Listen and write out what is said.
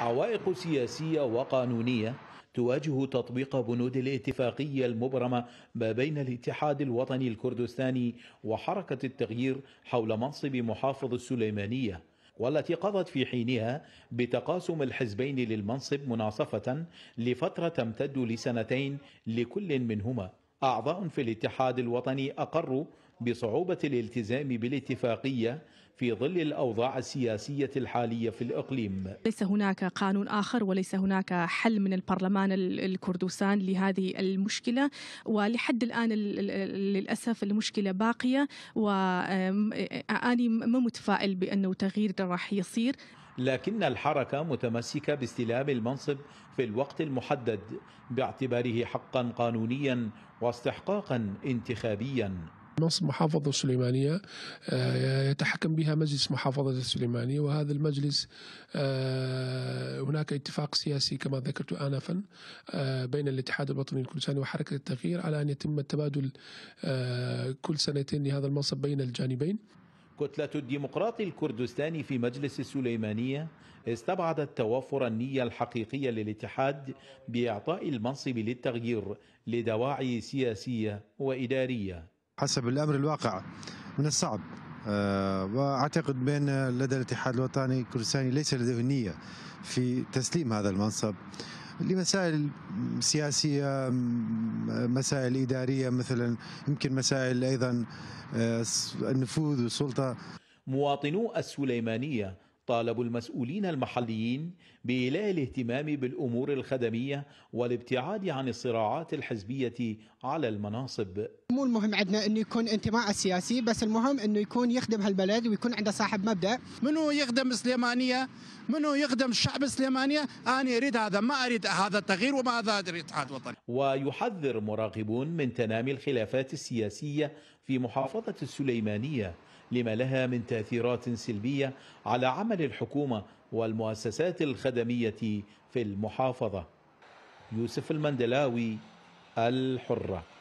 عوائق سياسية وقانونية تواجه تطبيق بنود الاتفاقية المبرمة ما بين الاتحاد الوطني الكردستاني وحركة التغيير حول منصب محافظ السليمانية والتي قضت في حينها بتقاسم الحزبين للمنصب مناصفة لفترة تمتد لسنتين لكل منهما أعضاء في الاتحاد الوطني أقروا بصعوبة الالتزام بالاتفاقية في ظل الأوضاع السياسية الحالية في الإقليم ليس هناك قانون آخر وليس هناك حل من البرلمان الكردستان لهذه المشكلة ولحد الآن للأسف المشكلة باقية وأني ما متفائل بأنه تغيير راح يصير لكن الحركة متمسكة باستلام المنصب في الوقت المحدد باعتباره حقا قانونيا واستحقاقا انتخابيا منصب محافظة السليمانية آه، يتحكم بها مجلس محافظة السليمانية وهذا المجلس آه، هناك اتفاق سياسي كما ذكرت آنفا آه، بين الاتحاد الوطني لكل سنة وحركة التغيير على أن يتم التبادل كل سنتين لهذا المنصب بين الجانبين كتلة الديمقراطي الكردستاني في مجلس السليمانية استبعدت توافر النية الحقيقية للاتحاد بإعطاء المنصب للتغيير لدواعي سياسية وإدارية حسب الأمر الواقع من الصعب آه، واعتقد بان لدى الاتحاد الوطني الكردستاني ليس لديه نيه في تسليم هذا المنصب لمسائل سياسية مسائل إدارية مثلا يمكن مسائل أيضا آه، النفوذ والسلطة مواطنو السليمانية طالبوا المسؤولين المحليين بإيلاء الاهتمام بالأمور الخدمية والابتعاد عن الصراعات الحزبية على المناصب مو المهم عندنا انه يكون انتماء سياسي بس المهم انه يكون يخدم هالبلد ويكون عنده صاحب مبدا منو يخدم سليمانيه منو يخدم الشعب سليمانيه انا اريد هذا ما اريد هذا التغيير وما هذا الاتحاد الوطني ويحذر مراقبون من تنامي الخلافات السياسيه في محافظه السليمانيه لما لها من تاثيرات سلبيه على عمل عمل الحكومة والمؤسسات الخدمية في المحافظة يوسف المندلاوي الحره